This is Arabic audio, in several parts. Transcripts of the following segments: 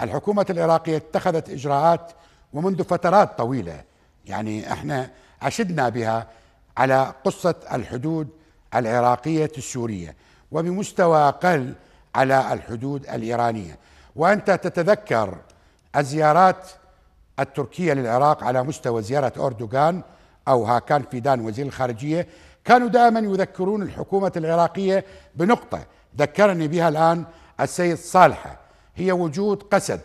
الحكومة العراقية اتخذت إجراءات ومنذ فترات طويلة يعني احنا عشدنا بها على قصة الحدود العراقية السورية وبمستوى أقل على الحدود الإيرانية وأنت تتذكر الزيارات التركية للعراق على مستوى زيارة أردوغان أو هاكان فيدان وزير الخارجية كانوا دائما يذكرون الحكومة العراقية بنقطة ذكرني بها الآن السيد صالحة هي وجود قسد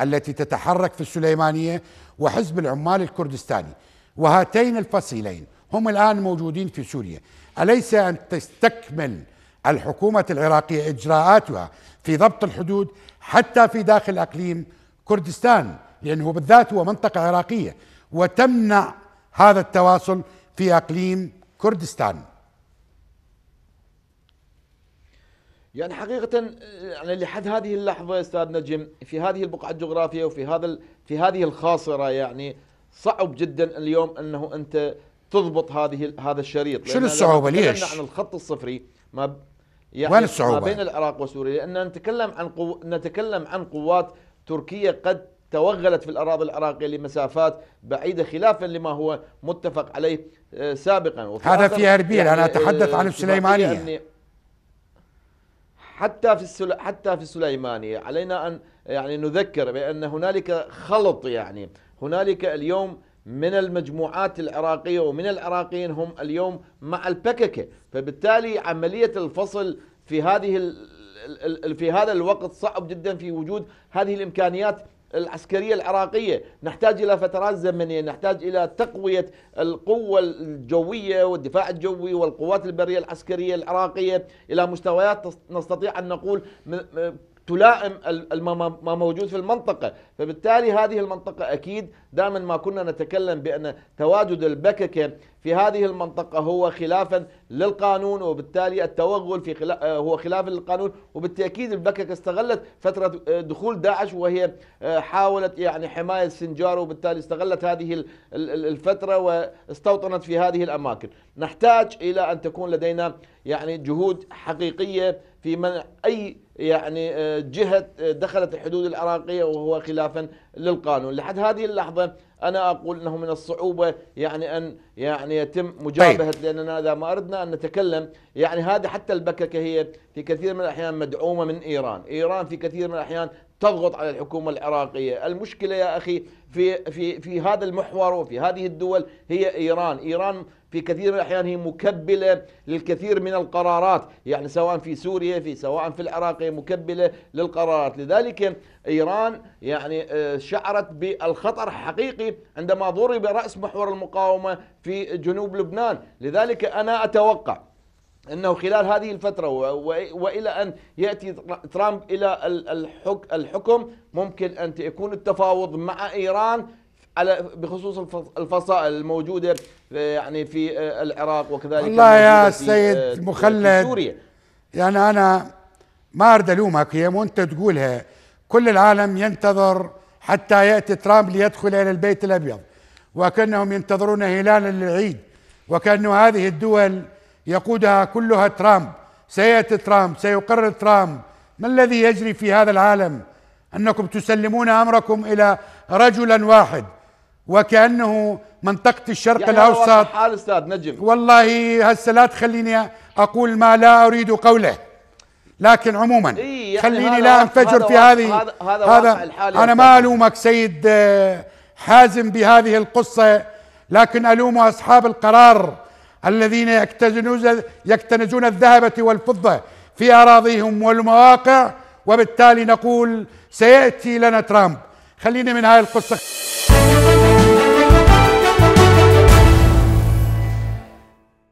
التي تتحرك في السليمانية وحزب العمال الكردستاني وهاتين الفصيلين هم الآن موجودين في سوريا أليس أن تستكمل الحكومة العراقية إجراءاتها في ضبط الحدود حتى في داخل أقليم كردستان لأنه بالذات هو منطقة عراقية وتمنع هذا التواصل في أقليم كردستان يعني حقيقة آه، يعني لحد هذه اللحظة استاذ نجم في هذه البقعة الجغرافية وفي هذا في هذه الخاصرة يعني صعب جدا اليوم انه انت تضبط هذه هذا الشريط شنو الصعوبة ليش؟ عن الخط الصفري ما يعني وين الصعوبة؟ ما بين العراق وسوريا لان نتكلم عن قو... نتكلم عن قوات تركية قد توغلت في الاراضي العراقيه لمسافات بعيده خلافا لما هو متفق عليه آه، سابقا هذا في اربيل يعني انا اتحدث عن آه، السليمانيه حتى في السل... حتى في السليمانيه علينا ان يعني نذكر بان هنالك خلط يعني هنالك اليوم من المجموعات العراقية ومن العراقيين هم اليوم مع البككة فبالتالي عملية الفصل في هذه في هذا الوقت صعب جدا في وجود هذه الإمكانيات العسكرية العراقية نحتاج إلى فترات زمنية نحتاج إلى تقوية القوة الجوية والدفاع الجوي والقوات البرية العسكرية العراقية إلى مستويات نستطيع أن نقول تلائم ما موجود في المنطقة فبالتالي هذه المنطقة أكيد دائما ما كنا نتكلم بأن تواجد البككة في هذه المنطقة هو خلافا للقانون وبالتالي التوغل في خلا... آه، هو خلاف للقانون وبالتأكيد البككة استغلت فترة آه، دخول داعش وهي آه، حاولت يعني حماية سنجار وبالتالي استغلت هذه الفترة واستوطنت في هذه الأماكن نحتاج إلى أن تكون لدينا يعني جهود حقيقية في منع أي يعني آه، جهة آه، دخلت الحدود العراقية وهو خلافا للقانون لحد هذه اللحظة أنا أقول أنه من الصعوبة يعني أن يعني يتم طيب. مجابهة طيب. لأننا إذا ما أردنا أن نتكلم يعني هذه حتى البككة هي في كثير من الأحيان مدعومة من إيران إيران في كثير من الأحيان تضغط على الحكومة العراقية المشكلة يا أخي في, في, في هذا المحور وفي هذه الدول هي إيران إيران في كثير من الأحيان هي مكبلة للكثير من القرارات يعني سواء في سوريا في سواء في العراق مكبلة للقرارات لذلك إيران يعني آه، شعرت بالخطر حقيقي عندما ضرب رأس محور المقاومة في جنوب لبنان لذلك أنا أتوقع انه خلال هذه الفتره والى ان ياتي ترامب الى الحكم ممكن ان يكون التفاوض مع ايران على بخصوص الفصائل الموجوده آه، يعني في آه، العراق وكذلك والله يا سيد مخلد يعني انا ما اريد الومك هي وانت تقولها كل العالم ينتظر حتى ياتي ترامب ليدخل الى البيت الابيض وكانهم ينتظرون هلال العيد وكان هذه الدول يقودها كلها ترامب سياتي ترامب سيقرر ترامب ما الذي يجري في هذا العالم انكم تسلمون امركم الى رجلا واحد وكانه منطقه الشرق يعني الاوسط حال استاذ نجم والله هسه لا تخليني اقول ما لا اريد قوله لكن عموما إيه خليني لا انفجر في هذه هذا, هذا, هذا انا ما الومك سيد آه، حازم بهذه القصه لكن الوم اصحاب القرار الذين يكتنزون يكتنزون الذهب والفضه في اراضيهم والمواقع وبالتالي نقول سياتي لنا ترامب خليني من هذه القصه